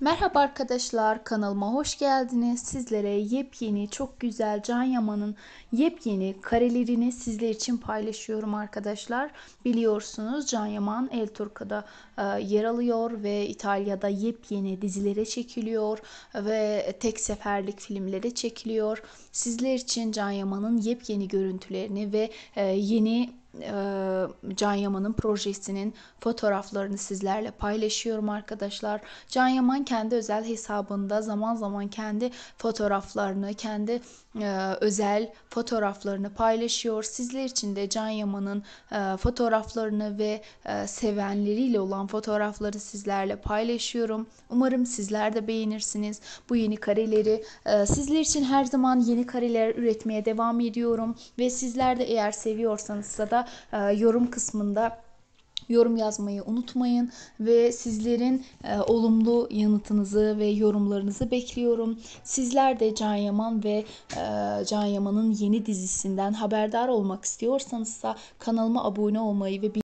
Merhaba arkadaşlar kanalıma hoş geldiniz. Sizlere yepyeni çok güzel Can Yaman'ın yepyeni karelerini sizler için paylaşıyorum arkadaşlar. Biliyorsunuz Can Yaman El Turka'da e, yer alıyor ve İtalya'da yepyeni dizilere çekiliyor ve tek seferlik filmlere çekiliyor. Sizler için Can Yaman'ın yepyeni görüntülerini ve e, yeni Can Yaman'ın projesinin fotoğraflarını sizlerle paylaşıyorum arkadaşlar. Can Yaman kendi özel hesabında zaman zaman kendi fotoğraflarını, kendi özel fotoğraflarını paylaşıyor. Sizler için de Can Yaman'ın fotoğraflarını ve sevenleriyle olan fotoğrafları sizlerle paylaşıyorum. Umarım sizler de beğenirsiniz bu yeni kareleri. Sizler için her zaman yeni kareler üretmeye devam ediyorum ve sizler de eğer seviyorsanız da aşağıda e, yorum kısmında yorum yazmayı unutmayın ve sizlerin e, olumlu yanıtınızı ve yorumlarınızı bekliyorum. Sizler de Can Yaman ve e, Can Yaman'ın yeni dizisinden haberdar olmak istiyorsanız da kanalıma abone olmayı ve